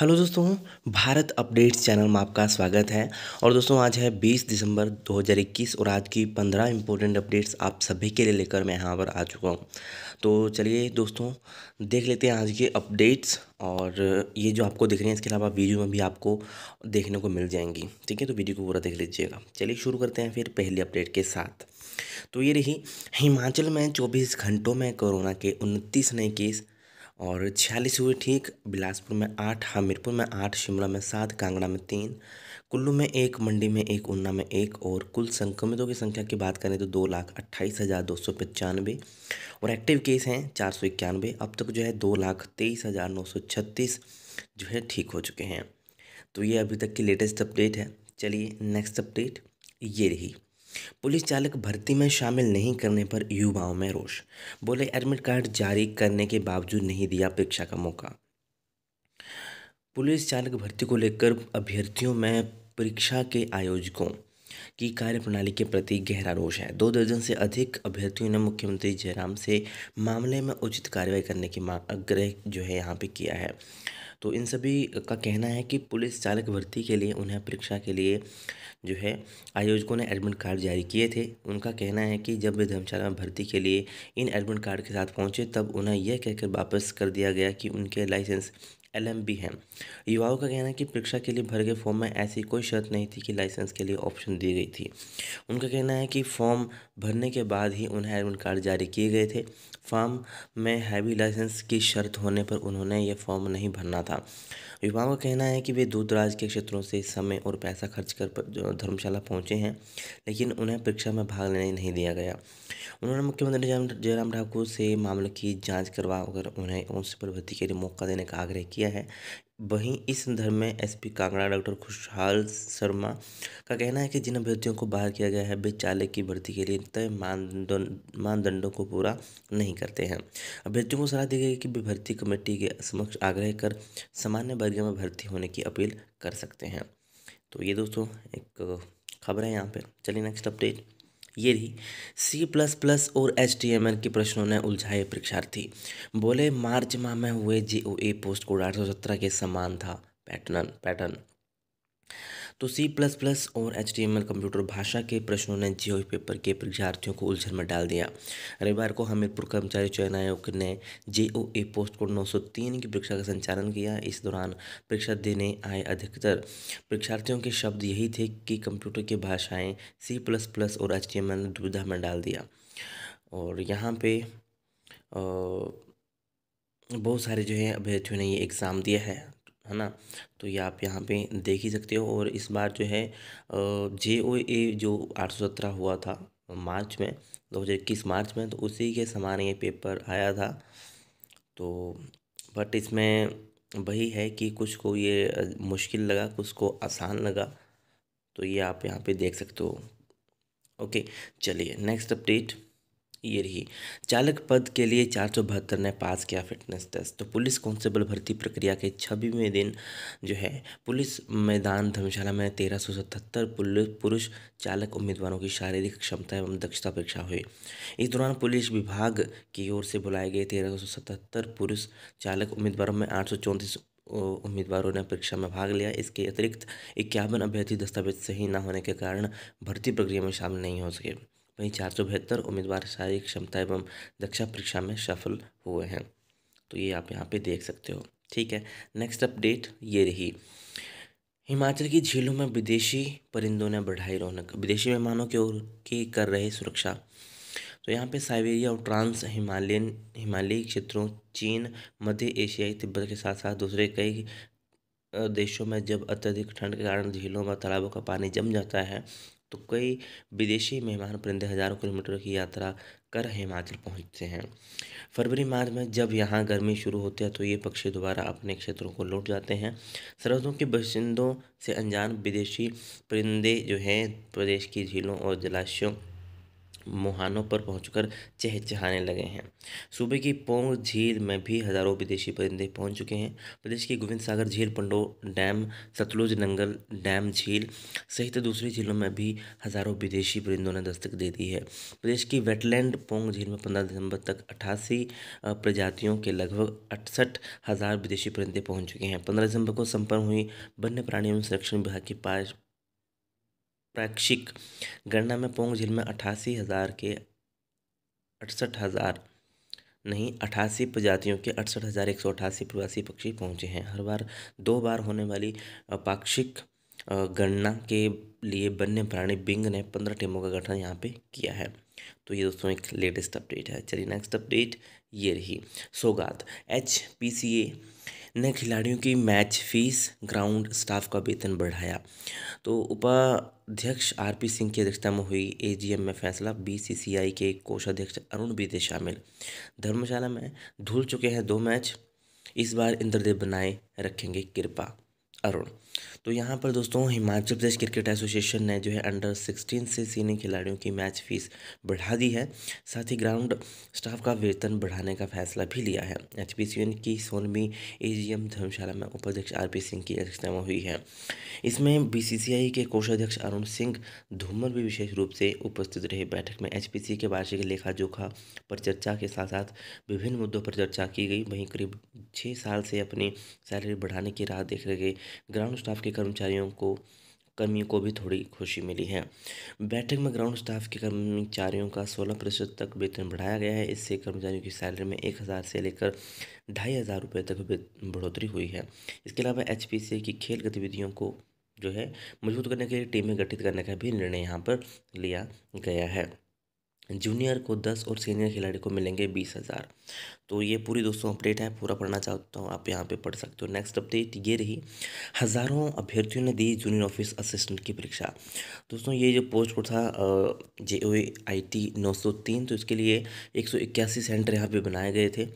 hello दोस्तों Bharat updates channel में आपका स्वागत है और दोस्तों आज है 20 दिसंबर 2021 और आज की 15 इंपॉर्टेंट अपडेट्स आप सभी के लिए लेकर मैं यहाँ पर आ चुका हूँ तो चलिए दोस्तों देख लेते हैं आज के अपडेट्स और ये जो आपको दिख रहे हैं इसके अलावा वीडियो में भी आपको देखने को मिल जाएंगी ठीक है तो वीडियो को पूरा देख लीजिएगा चलिए शुरू करते हैं फिर पहली अपडेट के साथ तो ये रही हिमाचल में चौबीस घंटों में कोरोना के उनतीस नए केस और छियालीस हुए ठीक बिलासपुर में आठ हमीरपुर में आठ शिमला में सात कांगड़ा में तीन कुल्लू में एक मंडी में एक ऊना में एक और कुल संक्रमितों की संख्या की बात करें तो दो लाख अट्ठाईस हज़ार दो सौ पचानवे और एक्टिव केस हैं चार सौ इक्यानवे अब तक जो है दो लाख तेईस हज़ार नौ सौ छत्तीस जो है ठीक हो चुके हैं तो ये अभी तक की लेटेस्ट अपडेट है चलिए नेक्स्ट अपडेट ये रही पुलिस चालक भर्ती में शामिल नहीं करने पर युवाओं में रोष बोले एडमिट कार्ड जारी करने के बावजूद नहीं दिया परीक्षा का मौका पुलिस चालक भर्ती को लेकर अभ्यर्थियों में परीक्षा के आयोजकों की कार्यप्रणाली के प्रति गहरा रोष है दो दर्जन से अधिक अभ्यर्थियों ने मुख्यमंत्री जयराम से मामले में उचित कार्रवाई करने की मांग आग्रह जो है यहाँ पे किया है तो इन सभी का कहना है कि पुलिस चालक भर्ती के लिए उन्हें परीक्षा के लिए जो है आयोजकों ने एडमिट कार्ड जारी किए थे उनका कहना है कि जब वे धर्मशाला में भर्ती के लिए इन एडमिट कार्ड के साथ पहुंचे तब उन्हें यह कहकर वापस कर दिया गया कि उनके लाइसेंस एल एम बी हैं युवाओं का कहना है कि परीक्षा के लिए भर गए फॉर्म में ऐसी कोई शर्त नहीं थी कि लाइसेंस के लिए ऑप्शन दी गई थी उनका कहना है कि फॉर्म भरने के बाद ही उन्हें एडमिट कार्ड जारी किए गए थे फॉर्म में हैवी लाइसेंस की शर्त होने पर उन्होंने यह फॉर्म नहीं भरना था था युवाओं का कहना है कि वे दूर दराज के क्षेत्रों से समय और पैसा खर्च कर धर्मशाला पहुंचे हैं लेकिन उन्हें परीक्षा में भाग लेने नहीं दिया गया उन्होंने मुख्यमंत्री जयराम ठाकुर से मामले की जांच करवा कर उन्हें कांस्टेबल भर्ती के लिए मौका देने का आग्रह किया है वहीं इस संदर्भ में एसपी कांगड़ा डॉक्टर खुशहाल शर्मा का कहना है कि जिन अभ्यर्थियों को बाहर किया गया है वे चालक की भर्ती के लिए तय मानदंड मानदंडों को पूरा नहीं करते हैं अभ्यर्थियों को सलाह दी गई कि वे भर्ती कमेटी के समक्ष आग्रह कर सामान्य वर्ग में भर्ती होने की अपील कर सकते हैं तो ये दोस्तों एक खबर है यहाँ पर चलिए नेक्स्ट अपडेट ये रही सी प्लस प्लस और एच टी एम एल के प्रश्नों ने उलझाए परीक्षार्थी बोले मार्च माह में हुए जे ओ ए पोस्ट कोड आठ सौ सत्रह के समान था पैटर्न पैटर्न तो सी प्लस प्लस और एच कंप्यूटर भाषा के प्रश्नों ने जीओ पेपर के परीक्षार्थियों को उलझन में डाल दिया रविवार को हमीरपुर कर्मचारी चयन आयोग ने जे पोस्ट कोड तीन की परीक्षा का संचालन किया इस दौरान परीक्षा देने आए अधिकतर परीक्षार्थियों के शब्द यही थे कि कंप्यूटर की भाषाएँ सी प्लस प्लस और एच ने दुविधा में डाल दिया और यहाँ पे बहुत सारे जो है अभ्यर्थियों ने ये एग्ज़ाम दिया है है ना तो ये आप यहाँ पे देख ही सकते हो और इस बार जो है जे ओ ए जो आठ सौ सत्रह हुआ था मार्च में दो हज़ार इक्कीस मार्च में तो उसी के समान ये पेपर आया था तो बट इसमें वही है कि कुछ को ये मुश्किल लगा कुछ को आसान लगा तो ये आप यहाँ पे देख सकते हो ओके चलिए नेक्स्ट अपडेट ये रही चालक पद के लिए चार सौ बहत्तर ने पास किया फिटनेस टेस्ट तो पुलिस कांस्टेबल भर्ती प्रक्रिया के छब्बीसवें दिन जो है पुलिस मैदान धर्मशाला में तेरह सौ सतहत्तर पुलिस पुरुष चालक उम्मीदवारों की शारीरिक क्षमता एवं दक्षता परीक्षा हुई इस दौरान पुलिस विभाग की ओर से बुलाए गए तेरह सौ सतहत्तर पुरुष चालक उम्मीदवारों में आठ सौ चौंतीस उम्मीदवारों ने परीक्षा में भाग लिया इसके अतिरिक्त इक्यावन अभ्यर्थी दस्तावेज सही न होने के कारण भर्ती प्रक्रिया में शामिल नहीं हो सके वहीं चार सौ बहत्तर उम्मीदवार शारीरिक क्षमता एवं दक्षा परीक्षा में सफल हुए हैं तो ये आप यहाँ पे देख सकते हो ठीक है नेक्स्ट अपडेट ये रही हिमाचल की झीलों में विदेशी परिंदों ने बढ़ाई रौनक विदेशी मेहमानों की ओर की कर रहे सुरक्षा तो यहाँ पे साइबेरिया और ट्रांस हिमालयन हिमालयी क्षेत्रों चीन मध्य एशियाई तिब्बत के साथ साथ दूसरे कई देशों में जब अत्यधिक ठंड के कारण झीलों व तालाबों का पानी जम जाता है तो कई विदेशी मेहमान परिंदे हज़ारों किलोमीटर की यात्रा कर हिमाचल पहुंचते हैं फरवरी मार्च में जब यहाँ गर्मी शुरू होती है तो ये पक्षी दोबारा अपने क्षेत्रों को लौट जाते हैं सरहदों के बसिंदों से अनजान विदेशी परिंदे जो हैं प्रदेश की झीलों और जलाशयों मुहानों पर पहुंचकर चहचहाने लगे हैं सूबे की पोंग झील में भी हज़ारों विदेशी परिंदे पहुंच चुके हैं प्रदेश की गोविंद सागर झील पंडो डैम सतलुज नंगल डैम झील सहित दूसरी झीलों में भी हज़ारों विदेशी परिंदों ने दस्तक दे दी है प्रदेश की वेटलैंड पोंग झील में पंद्रह दिसंबर तक अठासी प्रजातियों के लगभग अड़सठ हज़ार विदेशी परिंदे पहुँच चुके हैं पंद्रह दिसंबर को संपन्न हुई वन्य प्राणियों संरक्षण विभाग की प्रैक्षिक गणना में पोंग झील में अठासी हज़ार के अड़सठ हज़ार नहीं अठासी प्रजातियों के अड़सठ हज़ार एक सौ अठासी प्रवासी पक्षी पहुंचे हैं हर बार दो बार होने वाली पाक्षिक गणना के लिए वन्य प्राणी बिंग ने पंद्रह टीमों का गठन यहाँ पे किया है तो ये दोस्तों एक लेटेस्ट अपडेट है चलिए नेक्स्ट अपडेट ये रही सौगात एच पी सी ए ने खिलाड़ियों की मैच फीस ग्राउंड स्टाफ का वेतन बढ़ाया तो उपाध्यक्ष आर पी सिंह की अध्यक्षता में हुई एम में फैसला बीसीसीआई के कोषाध्यक्ष अरुण बीते शामिल धर्मशाला में धुल चुके हैं दो मैच इस बार इंद्रदेव बनाए रखेंगे कृपा अरुण तो यहाँ पर दोस्तों हिमाचल प्रदेश क्रिकेट एसोसिएशन ने जो है अंडर सिक्सटीन से सीनियर खिलाड़ियों की मैच फीस बढ़ा दी है साथ ही ग्राउंड स्टाफ का वेतन बढ़ाने का फैसला भी लिया है एच की जी एम धर्मशाला में उपाध्यक्ष आर पी सिंह की अध्यक्षता में हुई है इसमें बी के कोषाध्यक्ष अरुण सिंह धूमर भी विशेष रूप से उपस्थित रहे बैठक में एच के वार्षिक लेखा जोखा पर चर्चा के साथ साथ विभिन्न मुद्दों पर चर्चा की गई वहीं करीब छः साल से अपनी सैलरी बढ़ाने की राह देख रहे ग्राउंड स्टाफ के कर्मचारियों को कर्मियों को भी थोड़ी खुशी मिली है बैठक में ग्राउंड स्टाफ के कर्मचारियों का सोलह प्रतिशत तक वेतन बढ़ाया गया है इससे कर्मचारियों की सैलरी में एक हज़ार से लेकर ढाई हज़ार रुपये तक बढ़ोतरी हुई है इसके अलावा एच पी सी की खेल गतिविधियों को जो है मजबूत करने के लिए टीमें गठित करने का भी निर्णय यहाँ पर लिया गया है जूनियर को दस और सीनियर खिलाड़ी को मिलेंगे बीस हज़ार तो ये पूरी दोस्तों अपडेट है पूरा पढ़ना चाहता हूँ आप यहाँ पे पढ़ सकते हो नेक्स्ट अपडेट ये रही हज़ारों अभ्यर्थियों ने दी जूनियर ऑफिस असिस्टेंट की परीक्षा दोस्तों ये जो पोस्ट को था जे ओ आई टी नौ सौ तीन तो इसके लिए एक सौ इक्यासी सेंटर यहाँ पर बनाए गए थे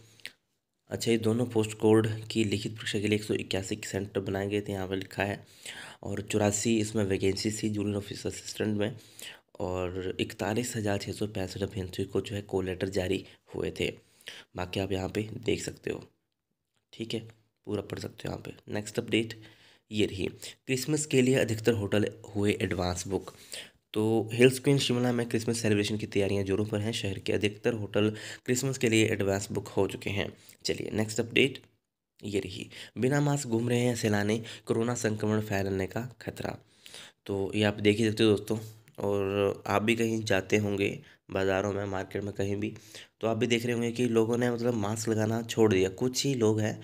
अच्छा ये दोनों पोस्ट कोड की लिखित परीक्षा के लिए एक सौ इक्यासी सेंटर बनाए गए थे यहाँ पर लिखा है और चौरासी इसमें वैकेंसी थी जूनियर ऑफिस असिस्टेंट में और इकतालीस हज़ार छः सौ पैंसठ अभ्यंतरियों को जो है कोलेटर जारी हुए थे बाकी आप यहाँ पे देख सकते हो ठीक है पूरा पढ़ सकते हो यहाँ पे नेक्स्ट अपडेट ये रही क्रिसमस के लिए अधिकतर होटल हुए एडवांस बुक तो हिल्स क्वीन शिमला में क्रिसमस सेलिब्रेशन की तैयारियां जोरों पर हैं शहर के अधिकतर होटल क्रिसमस के लिए एडवांस बुक हो चुके हैं चलिए नेक्स्ट अपडेट ये रही बिना मास्क घूम रहे हैं सैलानी कोरोना संक्रमण फैलने का खतरा तो ये आप देख ही सकते हो दोस्तों और आप भी कहीं जाते होंगे बाज़ारों में मार्केट में कहीं भी तो आप भी देख रहे होंगे कि लोगों ने मतलब मास्क लगाना छोड़ दिया कुछ ही लोग हैं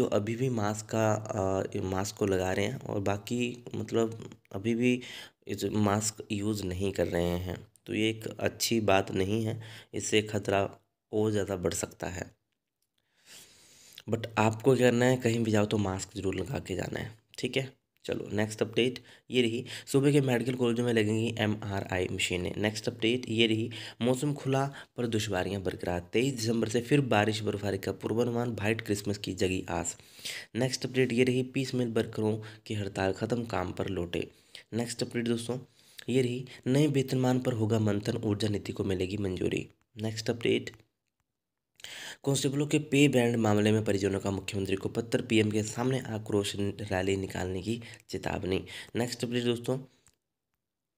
जो अभी भी मास्क का मास्क को लगा रहे हैं और बाकी मतलब अभी भी इस मास्क यूज़ नहीं कर रहे हैं तो ये एक अच्छी बात नहीं है इससे खतरा और ज़्यादा बढ़ सकता है बट आपको करना है कहीं भी जाओ तो मास्क ज़रूर लगा के जाना है ठीक है चलो नेक्स्ट अपडेट ये रही सूबे के मेडिकल कॉलेजों में लगेंगी एमआरआई मशीनें नेक्स्ट अपडेट ये रही मौसम खुला पर दुशवारियाँ बरकरार तेईस दिसंबर से फिर बारिश बर्फबारी का पूर्वानुमान वाइट क्रिसमस की जगी आस नेक्स्ट अपडेट ये रही पीस मिल वर्करों की हड़ताल खत्म काम पर लौटे नेक्स्ट अपडेट दोस्तों ये रही नए वेतनमान पर होगा मंथन ऊर्जा नीति को मिलेगी मंजूरी नेक्स्ट अपडेट कांस्टेबलों के पे बैंड मामले में परिजनों का मुख्यमंत्री को पत्र पीएम के सामने आक्रोश रैली निकालने की चेतावनी नेक्स्ट अपडेट दोस्तों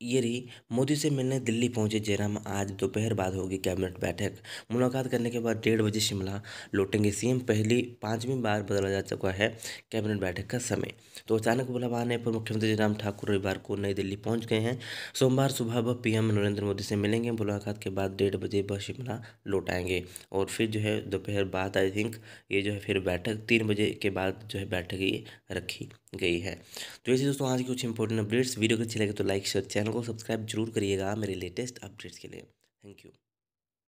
ये रही मोदी से मिलने दिल्ली पहुंचे जयराम आज दोपहर बाद होगी कैबिनेट बैठक मुलाकात करने के बाद डेढ़ बजे शिमला लौटेंगे सीएम पहली पांचवीं बार बदला जा चुका है कैबिनेट बैठक का समय तो अचानक आने पर मुख्यमंत्री जयराम ठाकुर रविवार को नई दिल्ली पहुंच गए हैं सोमवार सुबह वह पीएम नरेंद्र मोदी से मिलेंगे मुलाकात के बाद डेढ़ बजे वह शिमला लौट आएंगे और फिर जो है दोपहर बाद आई थिंक ये जो है फिर बैठक तीन बजे के बाद जो है बैठक ये रखी गई है तो ऐसे दोस्तों आज की कुछ इंपॉर्टेंट अपडेट्स वीडियो को अच्छी लगे तो लाइक शेयर चैनल को सब्सक्राइब जरूर करिएगा मेरे लेटेस्ट अपडेट्स के लिए थैंक यू